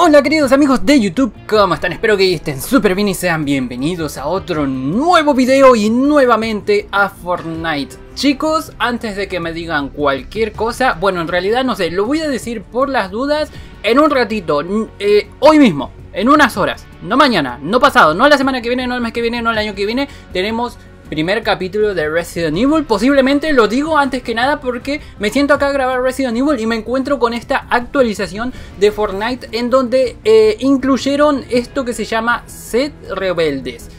Hola queridos amigos de YouTube, ¿cómo están? Espero que estén súper bien y sean bienvenidos a otro nuevo video y nuevamente a Fortnite. Chicos, antes de que me digan cualquier cosa, bueno en realidad no sé, lo voy a decir por las dudas en un ratito, eh, hoy mismo, en unas horas, no mañana, no pasado, no la semana que viene, no el mes que viene, no el año que viene, tenemos primer capítulo de Resident Evil. Posiblemente lo digo antes que nada porque me siento acá a grabar Resident Evil y me encuentro con esta actualización de Fortnite en donde eh, incluyeron esto que se llama Set Rebeldes.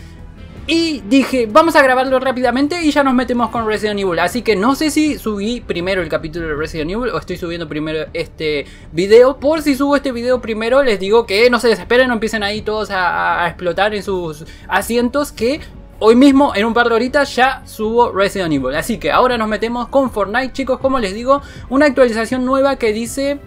Y dije, vamos a grabarlo rápidamente y ya nos metemos con Resident Evil. Así que no sé si subí primero el capítulo de Resident Evil o estoy subiendo primero este video. Por si subo este video primero, les digo que no se desesperen, no empiecen ahí todos a, a explotar en sus asientos. Que hoy mismo, en un par de horitas, ya subo Resident Evil. Así que ahora nos metemos con Fortnite, chicos. Como les digo, una actualización nueva que dice...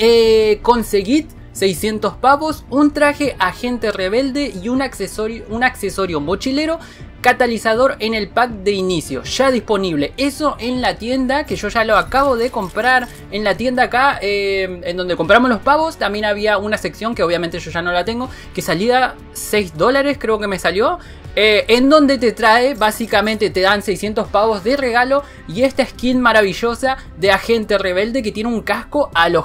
Eh, conseguid 600 pavos, un traje agente rebelde y un accesorio, un accesorio mochilero catalizador en el pack de inicio, ya disponible. Eso en la tienda, que yo ya lo acabo de comprar. En la tienda acá, eh, en donde compramos los pavos, también había una sección que obviamente yo ya no la tengo, que salía 6 dólares, creo que me salió. Eh, en donde te trae, básicamente te dan 600 pavos de regalo y esta skin maravillosa de agente rebelde que tiene un casco a lo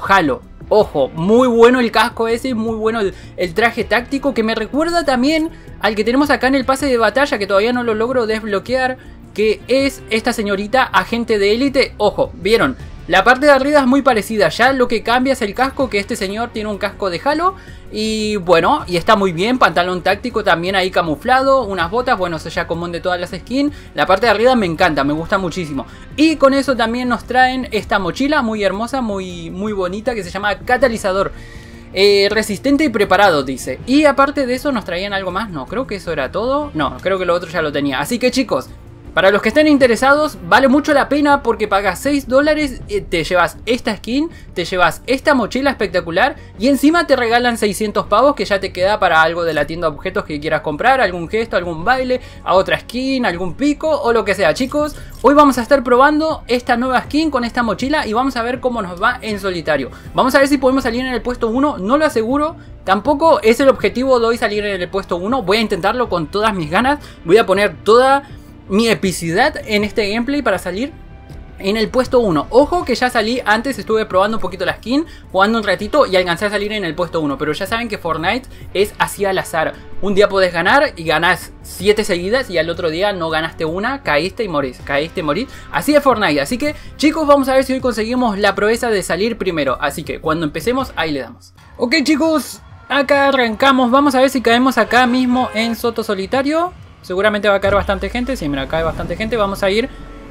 Ojo, muy bueno el casco ese, muy bueno el, traje táctico que me recuerda también al que tenemos acá en el pase de batalla que todavía no lo logro desbloquear, que es esta señorita agente de élite. Ojo, vieron, la parte de arriba es muy parecida, ya lo que cambia es el casco, que este señor tiene un casco de halo y bueno, y está muy bien, pantalón táctico también ahí camuflado, unas botas, bueno, eso ya común de todas las skins, la parte de arriba me encanta, me gusta muchísimo. Y con eso también nos traen esta mochila muy hermosa, muy, muy bonita, que se llama Catalizador. Eh, resistente y preparado, dice. Y aparte de eso, ¿nos traían algo más? No, creo que eso era todo. No, creo que lo otro ya lo tenía. Así que chicos, para los que estén interesados, vale mucho la pena porque pagas 6 dólares, eh, te llevas esta skin, te llevas esta mochila espectacular y encima te regalan 600 pavos que ya te queda para algo de la tienda de objetos que quieras comprar, algún gesto, algún baile, a otra skin, algún pico o lo que sea. Chicos, hoy vamos a estar probando esta nueva skin con esta mochila y vamos a ver cómo nos va en solitario. Vamos a ver si podemos salir en el puesto 1, no lo aseguro, tampoco es el objetivo de hoy salir en el puesto 1, voy a intentarlo con todas mis ganas, voy a poner toda mi epicidad en este gameplay para salir en el puesto 1. Ojo que ya salí antes, estuve probando un poquito la skin, jugando un ratito y alcancé a salir en el puesto 1. Pero ya saben que Fortnite es así al azar. Un día podés ganar y ganás 7 seguidas y al otro día no ganaste una, caíste y morís, caíste y morís. Así es Fortnite. Así que chicos, vamos a ver si hoy conseguimos la proeza de salir primero. Así que cuando empecemos, ahí le damos. Ok chicos, acá arrancamos. Vamos a ver si caemos acá mismo en Soto Solitario. Seguramente va a caer bastante gente. Si mira, cae bastante gente. Vamos a ir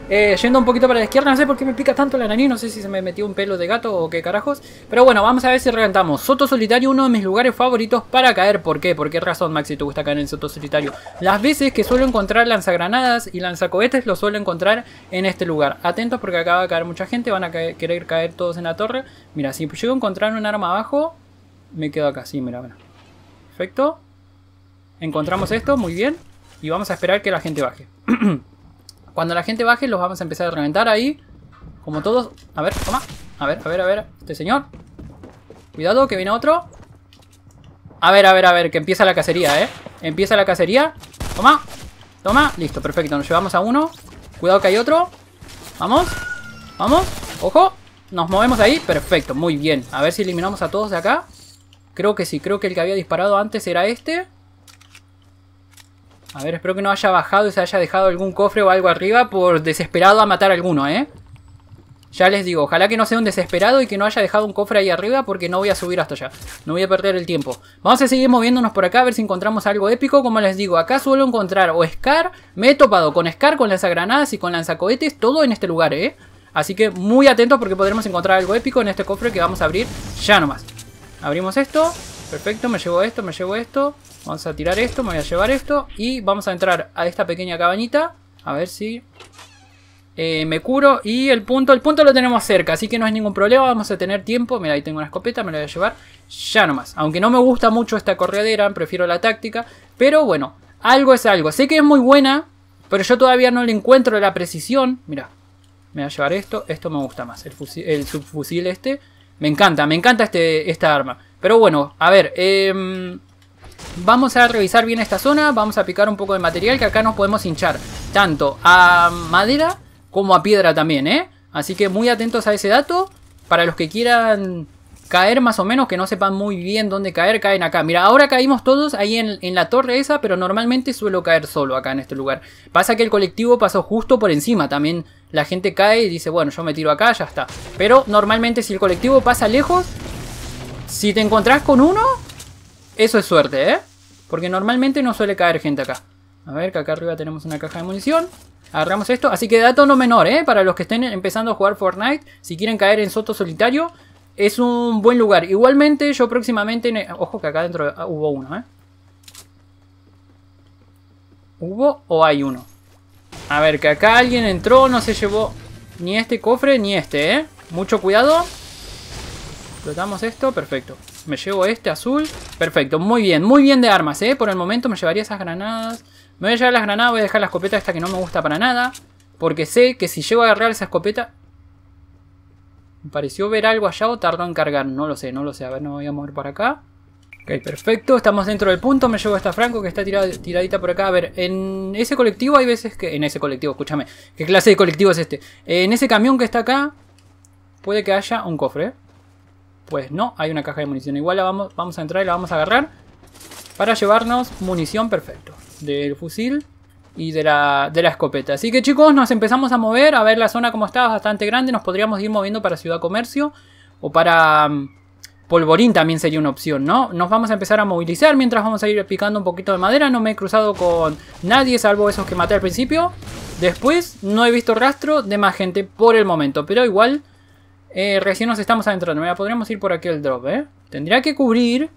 eh, yendo un poquito para la izquierda. No sé por qué me pica tanto la nariz. No sé si se me metió un pelo de gato o qué carajos. Pero bueno, vamos a ver si reventamos. Soto Solitario, uno de mis lugares favoritos para caer. ¿Por qué? ¿Por qué razón, Maxi, te gusta caer en Soto Solitario? Las veces que suelo encontrar lanzagranadas y lanzacohetes lo suelo encontrar en este lugar. Atentos porque acá va a caer mucha gente. Van a querer caer todos en la torre. Mira, si llego a encontrar un arma abajo, me quedo acá. Sí, mira, bueno. Perfecto. Encontramos esto, muy bien y vamos a esperar que la gente baje. Cuando la gente baje los vamos a empezar a reventar ahí. Como todos. A ver, toma. A ver, a ver, a ver. Este señor. Cuidado, que viene otro. A ver, a ver, a ver, que empieza la cacería, ¿eh? Empieza la cacería. Toma. Toma. Listo, perfecto. Nos llevamos a uno. Cuidado que hay otro. Vamos. Vamos. Ojo. Nos movemos ahí. Perfecto, muy bien. A ver si eliminamos a todos de acá. Creo que sí, creo que el que había disparado antes era este. A ver, espero que no haya bajado y se haya dejado algún cofre o algo arriba por desesperado a matar a alguno, ¿eh? Ya les digo, ojalá que no sea un desesperado y que no haya dejado un cofre ahí arriba porque no voy a subir hasta allá. No voy a perder el tiempo. Vamos a seguir moviéndonos por acá a ver si encontramos algo épico. Como les digo, acá suelo encontrar o Scar. Me he topado con Scar, con lanzagranadas y con lanzacohetes. Todo en este lugar, ¿eh? Así que muy atentos porque podremos encontrar algo épico en este cofre que vamos a abrir ya nomás. Abrimos esto. Perfecto, me llevo esto, me llevo esto. Vamos a tirar esto, me voy a llevar esto. Y vamos a entrar a esta pequeña cabañita. A ver si... Eh, me curo y el punto, el punto lo tenemos cerca, así que no es ningún problema, vamos a tener tiempo. Mira, ahí tengo una escopeta, me la voy a llevar ya nomás. Aunque no me gusta mucho esta corredera, prefiero la táctica, pero bueno, algo es algo. Sé que es muy buena, pero yo todavía no le encuentro la precisión. Mira, me voy a llevar esto, esto me gusta más, el, el subfusil este. Me encanta, me encanta este, esta arma. Pero bueno, a ver, em, vamos a revisar bien esta zona, vamos a picar un poco de material que acá nos podemos hinchar, tanto a madera como a piedra también, ¿eh? Así que muy atentos a ese dato, para los que quieran caer más o menos, que no sepan muy bien dónde caer, caen acá. Mira, ahora caímos todos ahí en, en, la torre esa, pero normalmente suelo caer solo acá en este lugar. Pasa que el colectivo pasó justo por encima, también la gente cae y dice, bueno, yo me tiro acá, ya está. Pero normalmente si el colectivo pasa lejos, si te encontrás con uno, eso es suerte, ¿eh? Porque normalmente no suele caer gente acá. A ver, que acá arriba tenemos una caja de munición. Agarramos esto. Así que dato no menor, ¿eh? Para los que estén empezando a jugar Fortnite, si quieren caer en Soto Solitario, es un buen lugar. Igualmente, yo próximamente... Ojo que acá dentro ah, hubo uno, ¿eh? ¿Hubo o hay uno? A ver, que acá alguien entró, no se llevó ni este cofre ni este, ¿eh? Mucho cuidado. Explotamos esto, perfecto. Me llevo este azul, perfecto. Muy bien, muy bien de armas, ¿eh? Por el momento me llevaría esas granadas. Me voy a llevar las granadas, voy a dejar la escopeta esta que no me gusta para nada. Porque sé que si llego a agarrar esa escopeta... Me pareció ver algo allá o tardó en cargar. No lo sé, no lo sé. A ver, no voy a mover para acá. Ok, perfecto, estamos dentro del punto, me llevo esta Franco que está tiradita por acá. A ver, en ese colectivo hay veces que... En ese colectivo, escúchame. ¿Qué clase de colectivo es este? En ese camión que está acá, puede que haya un cofre. Eh. Pues no, hay una caja de munición. Igual la vamos, vamos a entrar y la vamos a agarrar para llevarnos munición perfecto del fusil y de la, de la escopeta. Así que chicos, nos empezamos a mover, a ver la zona como está, bastante grande. Nos podríamos ir moviendo para Ciudad Comercio o para mm, Polvorín también sería una opción, ¿no? Nos vamos a empezar a movilizar mientras vamos a ir picando un poquito de madera. No me he cruzado con nadie, salvo esos que maté al principio. Después no he visto rastro de más gente por el momento, pero igual eh, recién nos estamos adentrando. Mira, podríamos ir por aquí el drop, ¿eh? Tendría que cubrir.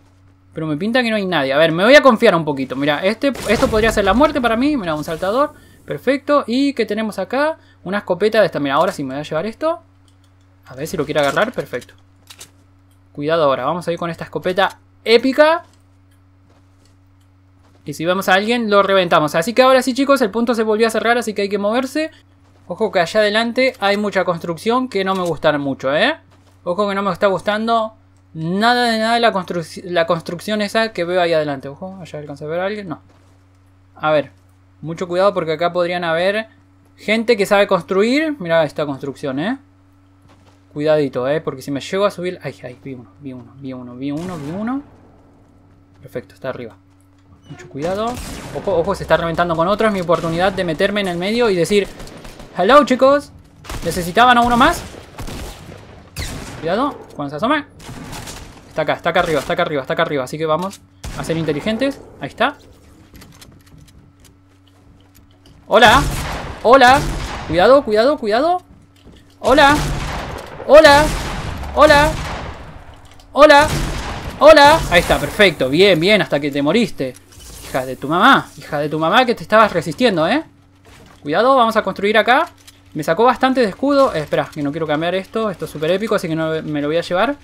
Pero me pinta que no hay nadie. A ver, me voy a confiar un poquito. Mira, este, esto podría ser la muerte para mí. Mira, un saltador. Perfecto. ¿Y qué tenemos acá? Una escopeta de esta. Mira, ahora sí me voy a llevar esto. A ver si lo quiero agarrar. Perfecto. Cuidado ahora. Vamos a ir con esta escopeta épica. Y si vemos a alguien, lo reventamos. Así que ahora sí, chicos, el punto se volvió a cerrar, así que hay que moverse. Ojo que allá adelante hay mucha construcción que no me gustan mucho, ¿eh? Ojo que no me está gustando nada de nada la, la construcción esa que veo ahí adelante. Ojo, allá alcanza a ver a alguien. No. A ver, mucho cuidado porque acá podrían haber gente que sabe construir. Mira esta construcción, ¿eh? Cuidadito, ¿eh? Porque si me llego a subir... Ay, ay, vi uno, vi uno, vi uno, vi uno, vi uno. Perfecto, está arriba. Mucho cuidado. Ojo, ojo, se está reventando con otro. Es mi oportunidad de meterme en el medio y decir... Hello, chicos. ¿Necesitaban a uno más? Cuidado, cuando se asome. Está acá, está acá arriba, está acá arriba, está acá arriba. Así que vamos a ser inteligentes. Ahí está. Hola. Hola. Cuidado, cuidado, cuidado. Hola. Hola. Hola. Hola. Hola. Ahí está, perfecto. Bien, bien, hasta que te moriste. Hija de tu mamá. Hija de tu mamá que te estabas resistiendo, ¿eh? Cuidado, vamos a construir acá. Me sacó bastante de escudo. Eh, espera, que no quiero cambiar esto. Esto es súper épico, así que no me lo voy a llevar.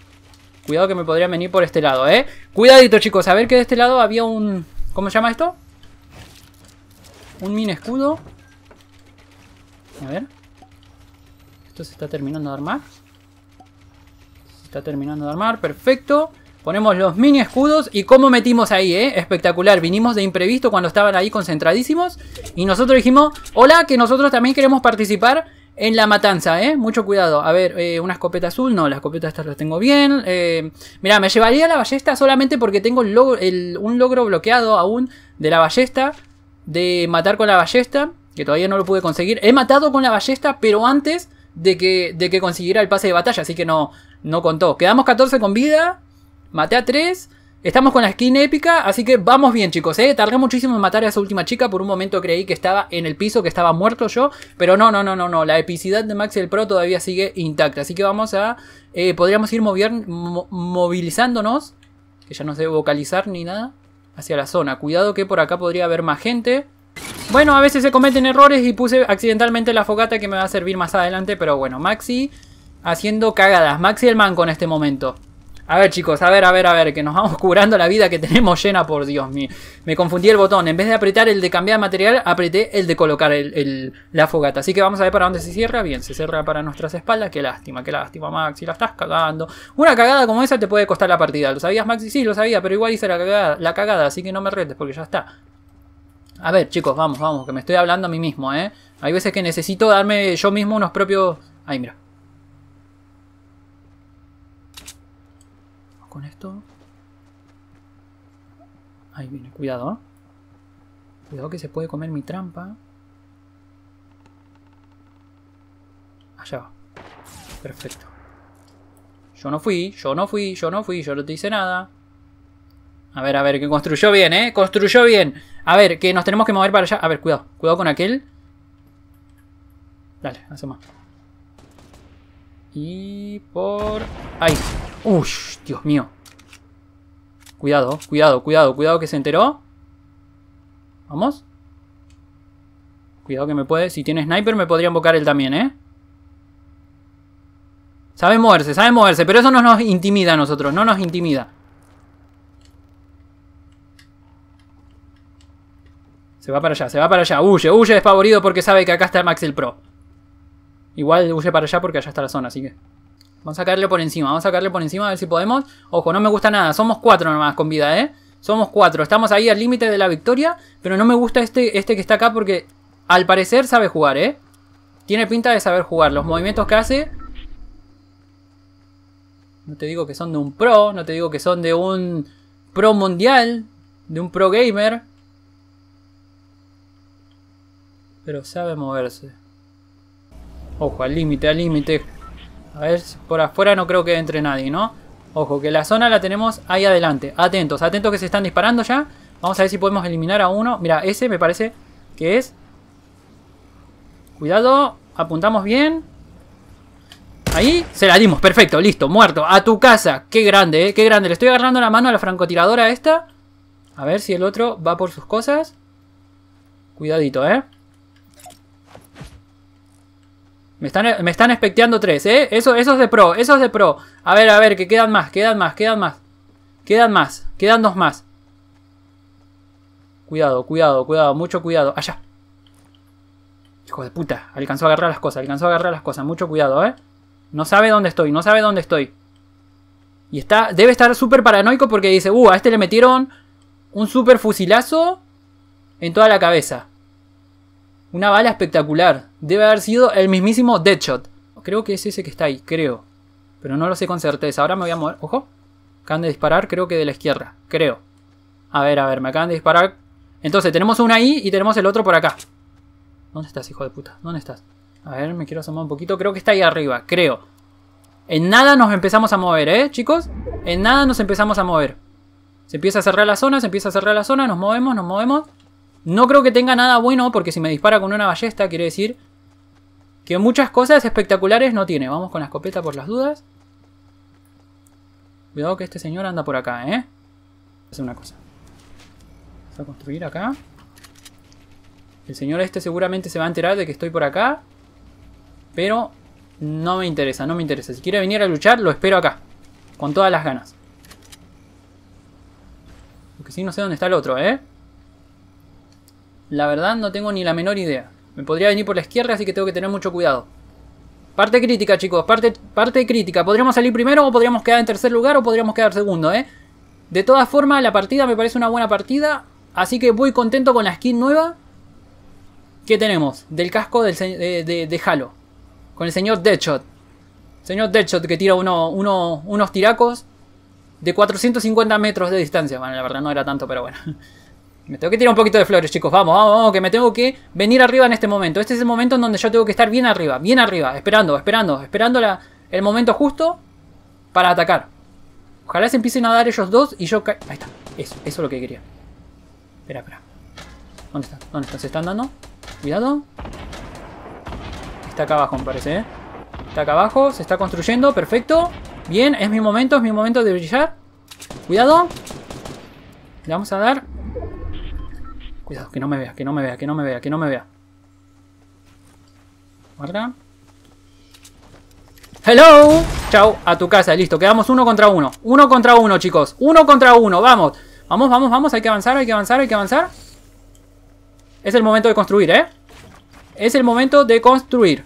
Cuidado que me podría venir por este lado, ¿eh? Cuidadito, chicos. A ver que de este lado había un... ¿Cómo se llama esto? Un mini escudo. A ver. Esto se está terminando de armar. Se está terminando de armar. Perfecto. Ponemos los mini escudos y cómo metimos ahí, ¿eh? Espectacular. Vinimos de imprevisto cuando estaban ahí concentradísimos. Y nosotros dijimos, hola, que nosotros también queremos participar en la matanza, ¿eh? Mucho cuidado. A ver, eh, una escopeta azul. No, la escopeta estas las tengo bien. Eh, Mira, me llevaría la ballesta solamente porque tengo un logro bloqueado aún de la ballesta. De matar con la ballesta. Que todavía no lo pude conseguir. He matado con la ballesta, pero antes de que, de que consiguiera el pase de batalla. Así que no, no contó. Quedamos 14 con vida. Maté a tres. Estamos con la skin épica, así que vamos bien chicos, ¿eh? Tardé muchísimo en matar a esa última chica, por un momento creí que estaba en el piso, que estaba muerto yo, pero no, no, no, no, no, la epicidad de maxi el Pro todavía sigue intacta, así que vamos a, eh, podríamos ir movilizándonos, que ya no sé vocalizar ni nada, hacia la zona, cuidado que por acá podría haber más gente. Bueno, a veces se cometen errores y puse accidentalmente la fogata que me va a servir más adelante, pero bueno, Maxi haciendo cagadas, Maxi el manco en este momento. A ver, chicos, a ver, a ver, a ver, que nos vamos curando la vida que tenemos llena, por Dios mío. Me confundí el botón. En vez de apretar el de cambiar material, apreté el de colocar la fogata. Así que vamos a ver para dónde se cierra. Bien, se cierra para nuestras espaldas. Qué lástima, qué lástima, Maxi. La estás cagando. Una cagada como esa te puede costar la partida. ¿Lo sabías, Maxi? Sí, lo sabía, pero igual hice la cagada, así que no me retes porque ya está. A ver, chicos, vamos, vamos, que me estoy hablando a mí mismo, ¿eh? Hay veces que necesito darme yo mismo unos propios... Ay, mira. con esto. Ahí viene, cuidado. ¿eh? Cuidado que se puede comer mi trampa. Allá va. Perfecto. Yo no fui, yo no fui, yo no fui, yo no te hice nada. A ver, a ver, que construyó bien, ¿eh? Construyó bien. A ver, que nos tenemos que mover para allá. A ver, cuidado, cuidado con aquel. Dale, hacemos Y por... Ahí. Uy, Dios mío. Cuidado, cuidado, cuidado, cuidado que se enteró. Vamos. Cuidado que me puede. Si tiene sniper me podría invocar él también, ¿eh? Sabe moverse, sabe moverse. Pero eso no nos intimida a nosotros, no nos intimida. Se va para allá, se va para allá. Huye, huye despavorido porque sabe que acá está Maxel Pro. Igual huye para allá porque allá está la zona, así que... Vamos a caerle por encima, vamos a caerle por encima a ver si podemos. Ojo, no me gusta nada. Somos cuatro nomás con vida, ¿eh? Somos cuatro. Estamos ahí al límite de la victoria. Pero no me gusta este, este que está acá porque al parecer sabe jugar, ¿eh? Tiene pinta de saber jugar. Los movimientos que hace... No te digo que son de un pro, no te digo que son de un pro mundial, de un pro gamer. Pero sabe moverse. Ojo, al límite, al límite. A ver, por afuera no creo que entre nadie, ¿no? Ojo, que la zona la tenemos ahí adelante. Atentos, atentos que se están disparando ya. Vamos a ver si podemos eliminar a uno. Mira, ese me parece que es. Cuidado, apuntamos bien. Ahí, se la dimos, perfecto, listo, muerto. A tu casa, qué grande, ¿eh? qué grande. Le estoy agarrando la mano a la francotiradora esta. A ver si el otro va por sus cosas. Cuidadito, ¿eh? Me están, me tres, ¿eh? Eso, es de pro, eso es de pro. A ver, a ver, que quedan más, quedan más, quedan más. Quedan más, quedan dos más. Cuidado, cuidado, cuidado, mucho cuidado. Allá. Hijo de puta, alcanzó a agarrar las cosas, alcanzó a agarrar las cosas. Mucho cuidado, ¿eh? No sabe dónde estoy, no sabe dónde estoy. Y está, debe estar súper paranoico porque dice, uh, a este le metieron un súper fusilazo en toda la cabeza. Una bala espectacular. Debe haber sido el mismísimo Deadshot. Creo que es ese que está ahí, creo. Pero no lo sé con certeza. Ahora me voy a mover. Ojo. Acaban de disparar, creo que de la izquierda. Creo. A ver, a ver, me acaban de disparar. Entonces, tenemos uno ahí y tenemos el otro por acá. ¿Dónde estás, hijo de puta? ¿Dónde estás? A ver, me quiero asomar un poquito. Creo que está ahí arriba, creo. En nada nos empezamos a mover, ¿eh, chicos? En nada nos empezamos a mover. Se empieza a cerrar la zona, se empieza a cerrar la zona, nos movemos, nos movemos. No creo que tenga nada bueno porque si me dispara con una ballesta quiere decir que muchas cosas espectaculares no tiene. Vamos con la escopeta por las dudas. Cuidado que este señor anda por acá, ¿eh? Es una cosa. Vamos a construir acá. El señor este seguramente se va a enterar de que estoy por acá. Pero no me interesa, no me interesa. Si quiere venir a luchar, lo espero acá. Con todas las ganas. Porque si no sé dónde está el otro, ¿eh? La verdad no tengo ni la menor idea. Me podría venir por la izquierda, así que tengo que tener mucho cuidado. Parte crítica, chicos, parte, parte crítica. Podríamos salir primero o podríamos quedar en tercer lugar o podríamos quedar segundo, ¿eh? De todas formas, la partida me parece una buena partida. Así que voy contento con la skin nueva. ¿Qué tenemos? Del casco del, de, Halo. Con el señor Deadshot. Señor Deadshot que tira uno, unos tiracos de 450 metros de distancia. Bueno, la verdad no era tanto, pero bueno. Me tengo que tirar un poquito de flores, chicos. Vamos, vamos, vamos, que me tengo que venir arriba en este momento. Este es el momento en donde yo tengo que estar bien arriba, bien arriba, esperando, esperando, esperando el momento justo para atacar. Ojalá se empiecen a dar ellos dos y yo ca Ahí está. Eso, eso es lo que quería. Espera, espera. ¿Dónde está? ¿Dónde están? ¿Se están dando? Cuidado. Está acá abajo, me parece, ¿eh? Está acá abajo, se está construyendo, perfecto. Bien, es mi momento, es mi momento de brillar. Cuidado. Le vamos a dar que no me vea, que no me vea, que no me vea, que no me vea. Guarda. ¡Hello! chao, a tu casa, listo. Quedamos uno contra uno. Uno contra uno, chicos. Uno contra uno, vamos. Vamos, vamos, vamos. Hay que avanzar, hay que avanzar, hay que avanzar. Es el momento de construir, ¿eh? Es el momento de construir.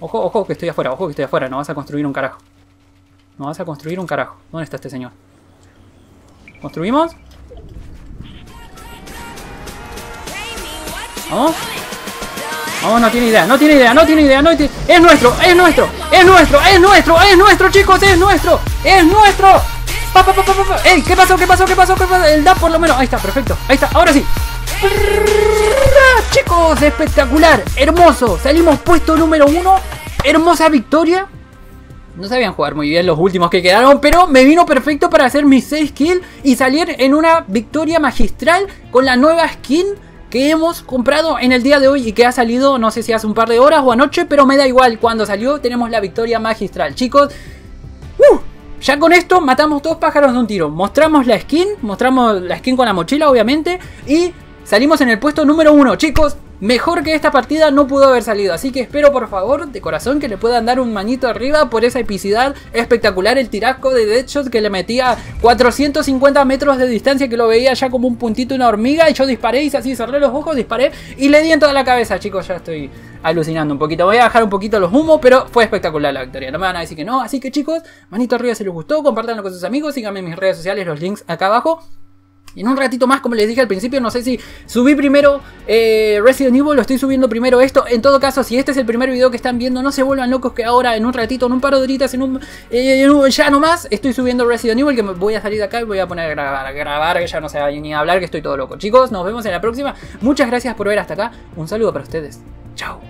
Ojo, ojo, que estoy afuera, ojo, que estoy afuera. No vas a construir un carajo. No vas a construir un carajo. ¿Dónde está este señor? ¿Construimos? ¿Oh? Oh, no tiene idea, no tiene idea, no tiene idea, no ¡Es nuestro! ¡Es nuestro! ¡Es nuestro! ¡Es nuestro! ¡Es nuestro, chicos! ¡Es nuestro! ¡Es nuestro! ¡Pa, ey ¿Qué pasó? ¿Qué pasó? ¿Qué pasó? ¿Qué pasó? El DAP por lo menos. Ahí está, perfecto. Ahí está, ahora sí. Chicos, espectacular, hermoso. Salimos puesto número uno. Hermosa victoria. No sabían jugar muy bien los últimos que quedaron, pero me vino perfecto para hacer mis 6 kills y salir en una victoria magistral con la nueva skin que hemos comprado en el día de hoy y que ha salido, no sé si hace un par de horas o anoche, pero me da igual, cuando salió tenemos la victoria magistral, chicos. Uh, ya con esto matamos dos pájaros de un tiro. Mostramos la skin, mostramos la skin con la mochila, obviamente, y salimos en el puesto número uno, chicos. Mejor que esta partida no pudo haber salido, así que espero por favor de corazón que le puedan dar un manito arriba por esa epicidad espectacular, el tirasco de Deadshot que le metía 450 metros de distancia que lo veía ya como un puntito una hormiga y yo disparé y así cerré los ojos, disparé y le di en toda la cabeza, chicos, ya estoy alucinando un poquito. Voy a bajar un poquito los humos, pero fue espectacular la victoria, no me van a decir que no, así que chicos, manito arriba si les gustó, compártanlo con sus amigos, síganme en mis redes sociales, los links acá abajo. En un ratito más, como les dije al principio, no sé si subí primero eh, Resident Evil lo estoy subiendo primero esto. En todo caso, si este es el primer video que están viendo, no se vuelvan locos que ahora en un ratito, en un par de horitas, en un, eh, Ya no más, estoy subiendo Resident Evil que me voy a salir de acá y voy a poner a grabar, a grabar, que ya no sé ni hablar, que estoy todo loco. Chicos, nos vemos en la próxima. Muchas gracias por ver hasta acá. Un saludo para ustedes. Chao.